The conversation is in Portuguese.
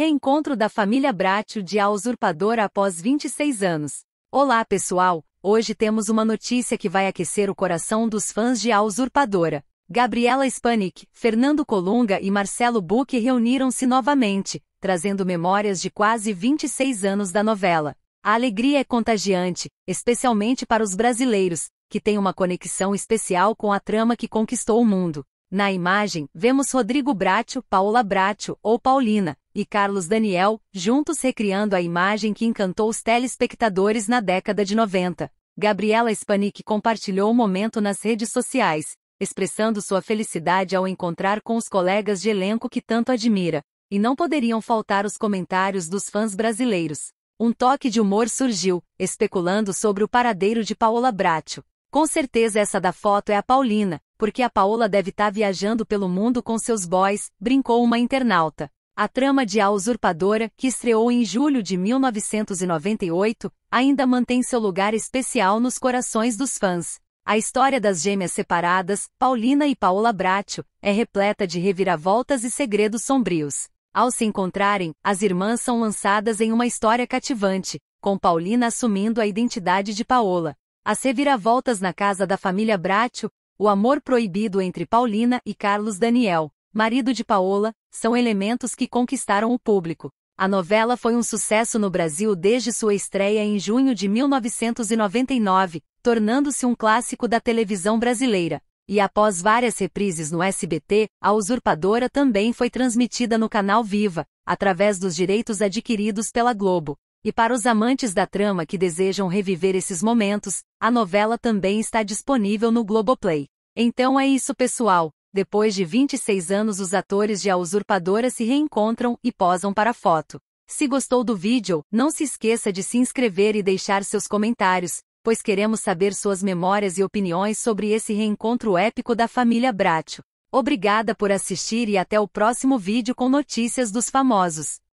Reencontro da família Bratio de A Usurpadora após 26 anos. Olá, pessoal! Hoje temos uma notícia que vai aquecer o coração dos fãs de A Usurpadora. Gabriela Spanik, Fernando Colunga e Marcelo Buck reuniram-se novamente, trazendo memórias de quase 26 anos da novela. A alegria é contagiante, especialmente para os brasileiros, que têm uma conexão especial com a trama que conquistou o mundo. Na imagem, vemos Rodrigo Bratio, Paula Bratio ou Paulina, e Carlos Daniel, juntos recriando a imagem que encantou os telespectadores na década de 90. Gabriela Spanik compartilhou o momento nas redes sociais, expressando sua felicidade ao encontrar com os colegas de elenco que tanto admira, e não poderiam faltar os comentários dos fãs brasileiros. Um toque de humor surgiu, especulando sobre o paradeiro de Paola Bracho. Com certeza essa da foto é a Paulina, porque a Paola deve estar tá viajando pelo mundo com seus boys, brincou uma internauta. A trama de A Usurpadora, que estreou em julho de 1998, ainda mantém seu lugar especial nos corações dos fãs. A história das gêmeas separadas, Paulina e Paola Bracho, é repleta de reviravoltas e segredos sombrios. Ao se encontrarem, as irmãs são lançadas em uma história cativante, com Paulina assumindo a identidade de Paola. As reviravoltas na casa da família Bracho, o amor proibido entre Paulina e Carlos Daniel marido de Paola, são elementos que conquistaram o público. A novela foi um sucesso no Brasil desde sua estreia em junho de 1999, tornando-se um clássico da televisão brasileira. E após várias reprises no SBT, A Usurpadora também foi transmitida no canal Viva, através dos direitos adquiridos pela Globo. E para os amantes da trama que desejam reviver esses momentos, a novela também está disponível no Globoplay. Então é isso, pessoal. Depois de 26 anos os atores de A Usurpadora se reencontram e posam para a foto. Se gostou do vídeo, não se esqueça de se inscrever e deixar seus comentários, pois queremos saber suas memórias e opiniões sobre esse reencontro épico da família Bracho. Obrigada por assistir e até o próximo vídeo com notícias dos famosos.